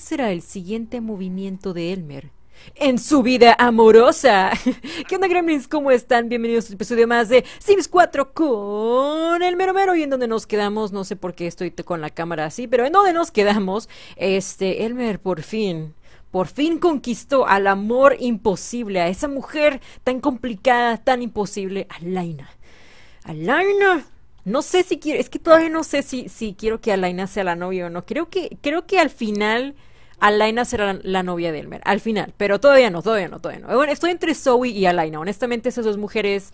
será el siguiente movimiento de Elmer? en su vida amorosa. ¿Qué onda, Gremlins? ¿Cómo están? Bienvenidos a un episodio más de Sims 4 con Elmer mero Y en donde nos quedamos, no sé por qué estoy con la cámara así, pero en donde nos quedamos, este, Elmer por fin por fin conquistó al amor imposible, a esa mujer tan complicada, tan imposible, Alaina. Alaina. No sé si quiero, es que todavía no sé si, si quiero que Alaina sea la novia o no. Creo que, creo que al final Alaina será la, novia de Elmer, al final, pero todavía no, todavía no, todavía no. Bueno, estoy entre Zoe y Alaina, honestamente esas dos mujeres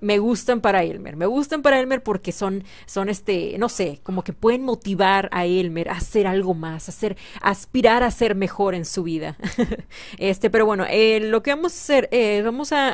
me gustan para Elmer, me gustan para Elmer porque son, son este, no sé, como que pueden motivar a Elmer a hacer algo más, a hacer, aspirar a ser mejor en su vida. este, pero bueno, eh, lo que vamos a hacer, eh, vamos a,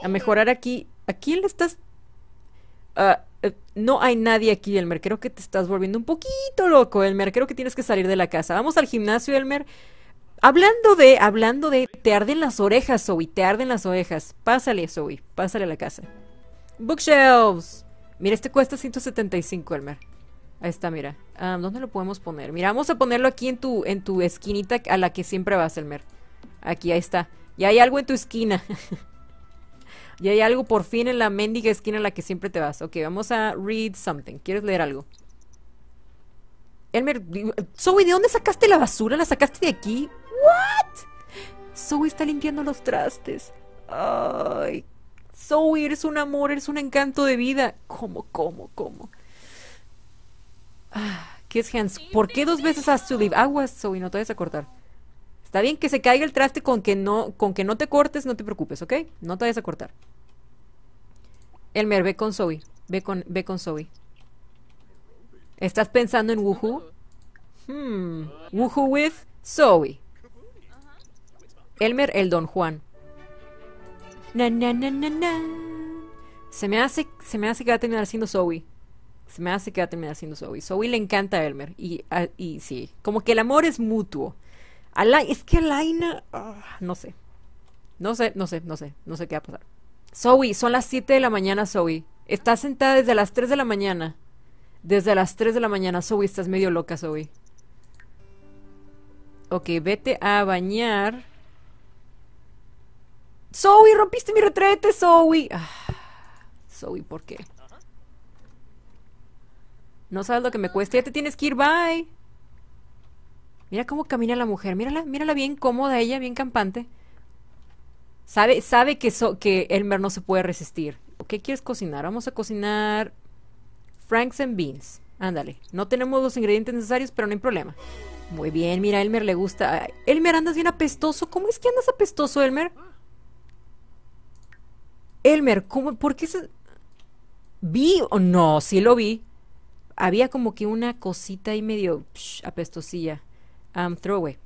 a, mejorar aquí, ¿a quién le estás? Ah, eh, no hay nadie aquí, Elmer. Creo que te estás volviendo un poquito loco, Elmer. Creo que tienes que salir de la casa. Vamos al gimnasio, Elmer. Hablando de, hablando de, te arden las orejas, Zoe, te arden las orejas. Pásale, Zoe, pásale a la casa. Bookshelves. Mira, este cuesta 175, Elmer. Ahí está, mira. Ah, ¿Dónde lo podemos poner? Mira, vamos a ponerlo aquí en tu, en tu esquinita a la que siempre vas, Elmer. Aquí, ahí está. Y hay algo en tu esquina. Y hay algo por fin en la mendiga esquina en la que siempre te vas. Ok, vamos a read something. ¿Quieres leer algo? Elmer, Zoe, ¿de dónde sacaste la basura? ¿La sacaste de aquí? ¿What? Zoe está limpiando los trastes. Ay, Zoe, eres un amor, eres un encanto de vida. ¿Cómo, cómo, cómo? Ah, es Hans? ¿por qué dos veces has to leave? Aguas, Zoe, no te vayas a cortar. Está bien que se caiga el traste con que no, con que no te cortes, no te preocupes, ¿ok? No te vayas a cortar. Elmer, ve con Zoe. Ve con, ve con Zoe. ¿Estás pensando en Woohoo? Hmm. Woohoo with Zoe. Elmer, el Don Juan. Se me hace, se me hace que va a terminar siendo Zoe. Se me hace que va a terminar siendo Zoe. Zoe le encanta a Elmer. Y, y sí, como que el amor es mutuo. Alain, es que Alain, ah, no sé. No sé, no sé, no sé, no sé qué va a pasar. Zoe, son las 7 de la mañana, Zoe. Estás sentada desde las 3 de la mañana. Desde las 3 de la mañana, Zoe, estás medio loca, Zoe. Ok, vete a bañar. Zoe, rompiste mi retrete, Zoe. Ah, ¿por qué? No sabes lo que me cuesta. Ya te tienes que ir, bye. Mira cómo camina la mujer, mírala, mírala bien cómoda ella, bien campante. Sabe, sabe que, que Elmer no se puede resistir. ¿Qué quieres cocinar? Vamos a cocinar franks and beans. Ándale, no tenemos los ingredientes necesarios, pero no hay problema. Muy bien, mira, Elmer le gusta. Elmer, andas bien apestoso. ¿Cómo es que andas apestoso, Elmer? Elmer, ¿cómo, ¿por qué se... Vi o no, sí lo vi. Había como que una cosita ahí medio apestosilla um, throwaway.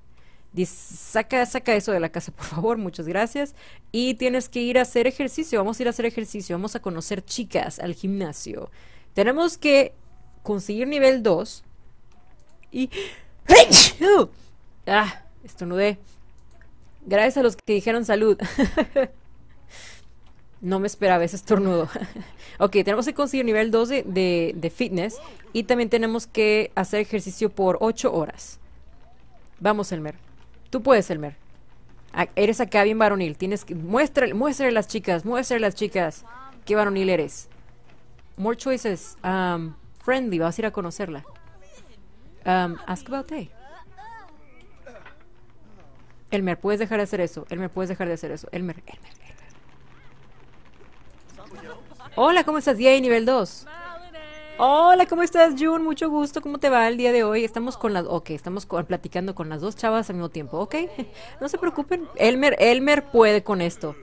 saca, saca eso de la casa, por favor, muchas gracias. Y tienes que ir a hacer ejercicio, vamos a ir a hacer ejercicio, vamos a conocer chicas al gimnasio. Tenemos que conseguir nivel 2 y... ah, estornudé. Gracias a los que dijeron salud. No me esperaba ese estornudo. ok, tenemos que conseguir nivel 2 de, de, fitness y también tenemos que hacer ejercicio por 8 horas. Vamos, Elmer. Tú puedes, Elmer. Ah, eres acá bien varonil. Tienes que... Muéstrale, a las chicas, muéstrale a las chicas qué varonil eres. More choices. Um, friendly, vas a ir a conocerla. Um, ask about they. Elmer, puedes dejar de hacer eso. Elmer, puedes dejar de hacer eso. Elmer, Elmer, Elmer. Hola, ¿cómo estás? Yay, nivel 2. Hola, ¿cómo estás, Jun? Mucho gusto. ¿Cómo te va el día de hoy? Estamos con las, ok, estamos platicando con las dos chavas al mismo tiempo, ok. No se preocupen, Elmer, Elmer puede con esto.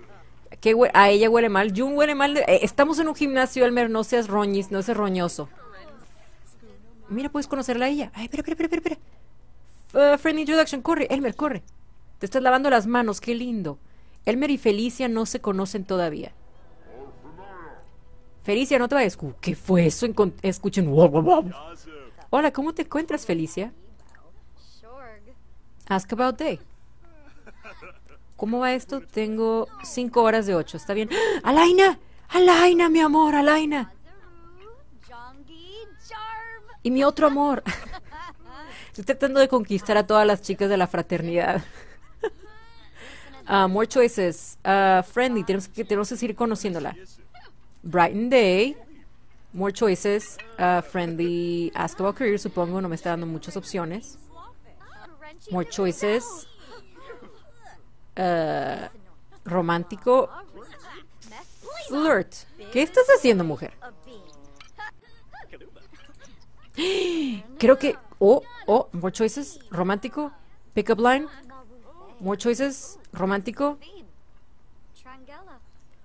a ella huele mal, Jun huele mal. Eh, estamos en un gimnasio, Elmer, no seas roñis, no seas roñoso. Mira, puedes conocerla a ella. Ay, espera, espera, espera, espera. Uh, friendly friend introduction, corre, Elmer, corre. Te estás lavando las manos, qué lindo. Elmer y Felicia no se conocen todavía. Felicia, no te vayas. ¿Qué fue eso? escuchen. Hola, ¿cómo te encuentras, Felicia? Ask about day. ¿Cómo va esto? Tengo cinco horas de ocho. ¿Está bien? ¡Ah! ¡Alaina! ¡Alaina, mi amor! ¡Alaina! Y mi otro amor. Estoy tratando de conquistar a todas las chicas de la fraternidad. Ah, more choices. Ah, friendly. Tenemos que, tenemos que seguir conociéndola. Brighton Day, More Choices, uh, Friendly, Ask About Career, supongo, no me está dando muchas opciones. More Choices, uh, Romántico, Flirt. ¿Qué estás haciendo, mujer? Creo que, oh, oh, More Choices, Romántico, Pickup Line, More Choices, Romántico,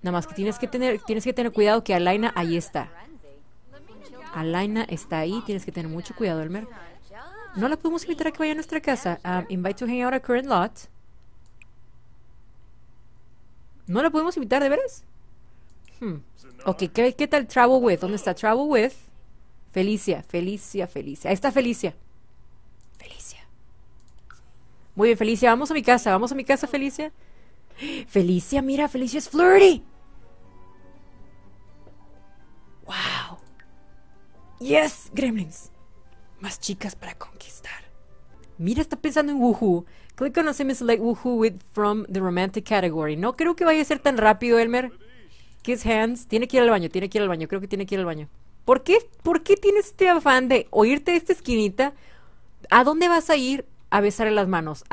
Nada más que tienes que tener, tienes que tener cuidado que Alaina ahí está. Alaina está ahí, tienes que tener mucho cuidado, Elmer. No la podemos invitar a que vaya a nuestra casa. Um, invite to hang out at current lot. ¿No la podemos invitar, de veras? Hmm. Ok, ¿qué, ¿qué tal Travel With? ¿Dónde está Travel With? Felicia, Felicia, Felicia. Ahí está Felicia. Felicia. Muy bien, Felicia, vamos a mi casa. Vamos a mi casa, Felicia. Felicia, mira, Felicia es flirty. ¡Wow! ¡Yes, gremlins! Más chicas para conquistar. Mira, está pensando en Woohoo. Click on a semi select Woohoo with from the romantic category. No creo que vaya a ser tan rápido, Elmer. Kiss hands. Tiene que ir al baño, tiene que ir al baño. Creo que tiene que ir al baño. ¿Por qué, ¿Por qué tienes este afán de oírte de esta esquinita? ¿A dónde vas a ir a besarle las manos?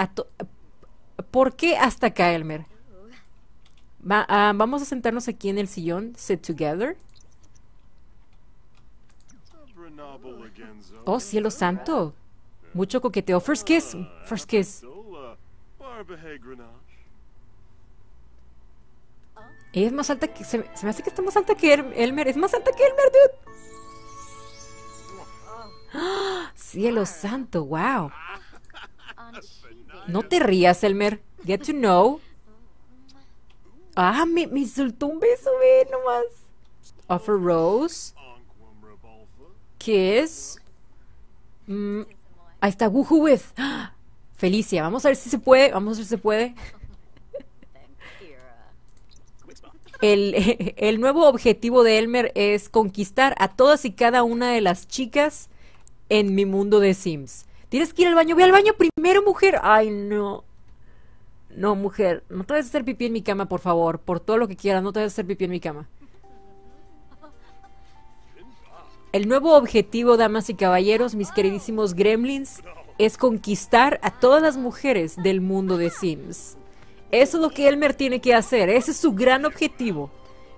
¿Por qué hasta acá, Elmer? Ah, vamos a sentarnos aquí en el sillón. Sit together. Oh, cielo santo. Mucho coqueteo. First kiss. First kiss. es más alta que... Se, me hace que está más alta que Elmer. Es más alta que Elmer, dude. cielo santo, wow. No te rías, Elmer. Get to know. Ah, me, me insultó un beso, ve nomás. Offer Rose. ¿Qué es... Mm, ahí está, Woohoo ¡Ah! Felicia, vamos a ver si se puede, vamos a ver si se puede. El, el, nuevo objetivo de Elmer es conquistar a todas y cada una de las chicas en mi mundo de Sims. Tienes que ir al baño, ve al baño primero, mujer. Ay, no. No, mujer, no te vayas a hacer pipí en mi cama, por favor. Por todo lo que quieras, no te vayas a hacer pipí en mi cama. El nuevo objetivo, damas y caballeros, mis queridísimos gremlins, es conquistar a todas las mujeres del mundo de Sims. Eso es lo que Elmer tiene que hacer, ese es su gran objetivo.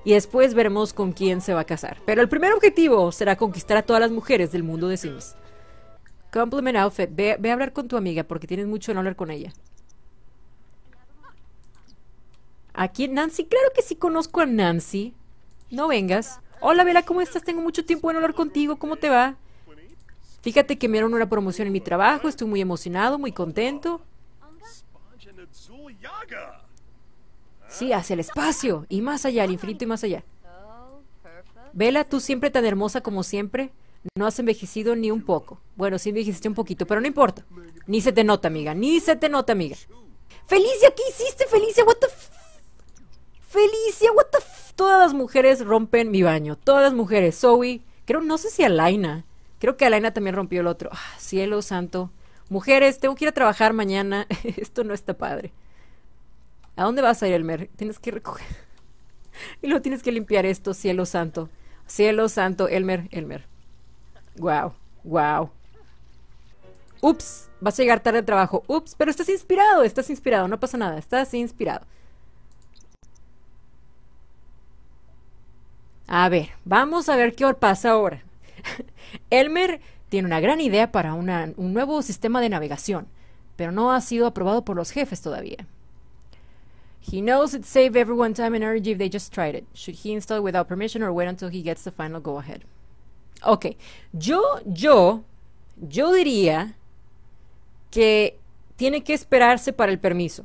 Y después veremos con quién se va a casar. Pero el primer objetivo será conquistar a todas las mujeres del mundo de Sims. Compliment outfit, ve, a hablar con tu amiga porque tienes mucho en hablar con ella. quién Nancy, claro que sí conozco a Nancy. No vengas. Hola, Vela, ¿cómo estás? Tengo mucho tiempo en hablar contigo. ¿Cómo te va? Fíjate que me dieron una promoción en mi trabajo. Estoy muy emocionado, muy contento. Sí, hacia el espacio y más allá, al infinito y más allá. Vela, tú siempre tan hermosa como siempre. No has envejecido ni un poco. Bueno, sí envejeciste un poquito, pero no importa. Ni se te nota, amiga. Ni se te nota, amiga. Felicia, ¿qué hiciste, Felicia? What the f Felicia, what the f Todas las mujeres rompen mi baño. Todas las mujeres. Zoe, creo, no sé si Alaina. Creo que Alaina también rompió el otro. Ah, cielo santo. Mujeres, tengo que ir a trabajar mañana. Esto no está padre. ¿A dónde vas a ir, Elmer? Tienes que recoger. y luego tienes que limpiar esto, cielo santo. Cielo santo, Elmer, Elmer. Wow, wow. Ups, vas a llegar tarde al trabajo. Ups, pero estás inspirado, estás inspirado, no pasa nada, estás inspirado. A ver, vamos a ver qué pasa ahora. Elmer tiene una gran idea para un nuevo sistema de navegación, pero no ha sido aprobado por los jefes todavía. He knows it'd save everyone time and energy if they just tried it. Should he install it without permission or wait until he gets the final go ahead? Ok, yo, yo, yo diría que tiene que esperarse para el permiso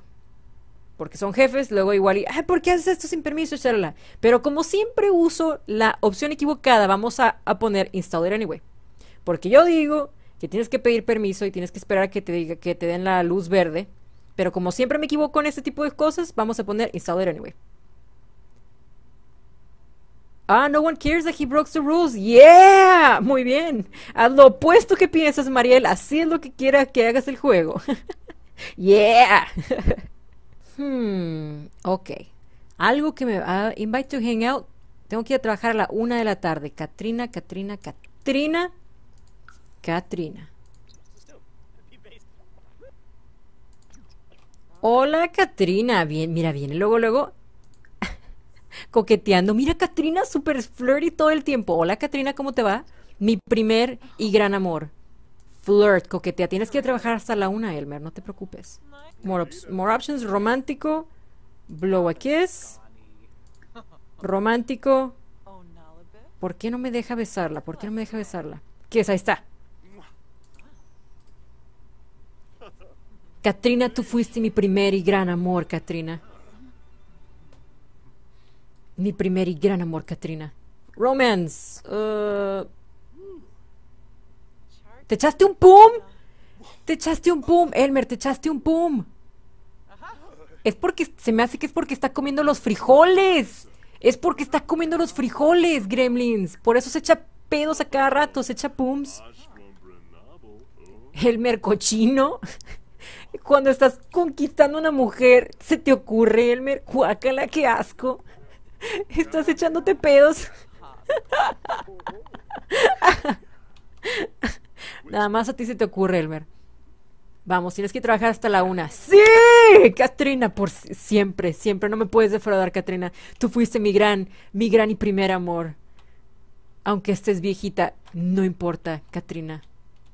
porque son jefes, luego igual y, ay, ¿por qué haces esto sin permiso? Charla. Pero como siempre uso la opción equivocada, vamos a, a, poner installer anyway. Porque yo digo que tienes que pedir permiso y tienes que esperar a que te, diga, que te den la luz verde. Pero como siempre me equivoco en este tipo de cosas, vamos a poner installer anyway. Ah, no one cares that he broke the rules. Yeah, muy bien. Haz lo opuesto que piensas, Mariel. Así es lo que quiera que hagas el juego. yeah. hmm, ok, algo que me... Ah, invite to hang out, tengo que ir a trabajar a la una de la tarde. Katrina, Katrina, Katrina, Katrina. Hola, Katrina. Bien, mira, viene luego, luego coqueteando. Mira, Katrina, súper flirty todo el tiempo. Hola, Katrina, ¿cómo te va? Mi primer y gran amor flirt, coquetea. Tienes que trabajar hasta la una, Elmer, no te preocupes. More, options, romántico, blow a kiss, romántico. ¿Por qué no me deja besarla? ¿Por qué no me deja besarla? Kiss, ahí está. Katrina, tú fuiste mi primer y gran amor, Katrina. Mi primer y gran amor, Katrina. Romance. Uh, ¿Te echaste un pum? ¿Te echaste un pum? Elmer, te echaste un pum. Es porque se me hace que es porque está comiendo los frijoles. Es porque está comiendo los frijoles, gremlins. Por eso se echa pedos a cada rato, se echa pums. Elmer, cochino. Cuando estás conquistando a una mujer, se te ocurre Elmer? la qué asco. Estás echándote pedos. Nada más a ti se te ocurre, Elmer. Vamos, tienes que trabajar hasta la una. ¡Sí! Katrina, por siempre, siempre. No me puedes defraudar, Katrina. Tú fuiste mi gran, mi gran y primer amor. Aunque estés viejita, no importa, Katrina.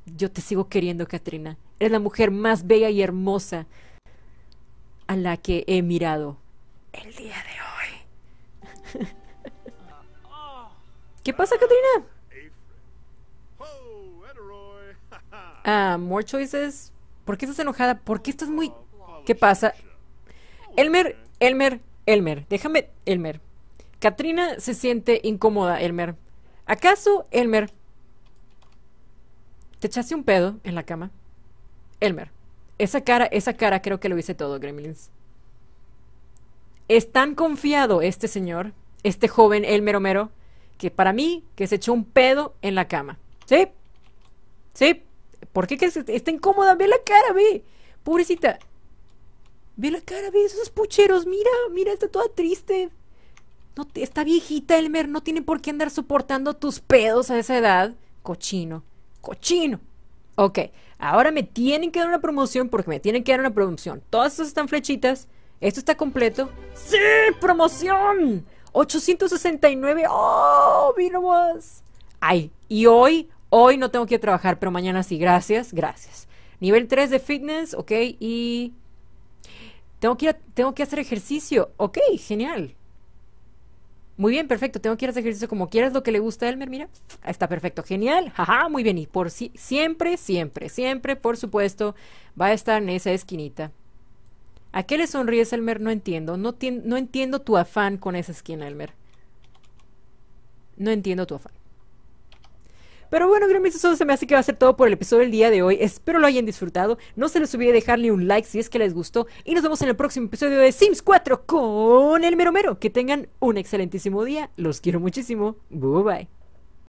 Yo te sigo queriendo, Katrina. Eres la mujer más bella y hermosa a la que he mirado el día de hoy. ¿Qué pasa, Katrina? Ah, more choices. ¿Por qué estás enojada? ¿Por qué estás muy... ¿Qué pasa? Elmer, Elmer, Elmer. Déjame, Elmer. Katrina se siente incómoda, Elmer. ¿Acaso, Elmer? ¿Te echaste un pedo en la cama? Elmer. Esa cara, esa cara creo que lo hice todo, Gremlins. Es tan confiado este señor, este joven Elmer Homero, que para mí que se echó un pedo en la cama. ¿Sí? Sí. ¿Por qué que está incómoda? Ve la cara, ve. Pobrecita. Ve la cara, ve esos pucheros. Mira, mira, está toda triste. No, está viejita, Elmer. No tiene por qué andar soportando tus pedos a esa edad. Cochino. Cochino. Ok, ahora me tienen que dar una promoción porque me tienen que dar una promoción. Todas estas están flechitas. Esto está completo. ¡Sí! ¡Promoción! 869. ¡Oh! Vino más. Ay, y hoy, hoy no tengo que trabajar, pero mañana sí, gracias, gracias. Nivel 3 de fitness, ok, y tengo que, tengo que hacer ejercicio, ok, genial. Muy bien, perfecto, tengo que hacer ejercicio como quieras, lo que le gusta a Elmer, mira, está perfecto, genial, jaja, muy bien, y por si, siempre, siempre, siempre, por supuesto, va a estar en esa esquinita. ¿A qué le sonríes, Elmer? No entiendo, no, no entiendo tu afán con esa esquina, Elmer. No entiendo tu afán. Pero bueno, Grammys, eso se me hace que va a ser todo por el episodio del día de hoy. Espero lo hayan disfrutado. No se les olvide dejarle un like si es que les gustó. Y nos vemos en el próximo episodio de Sims 4 con el mero mero. Que tengan un excelentísimo día. Los quiero muchísimo. Bye bye.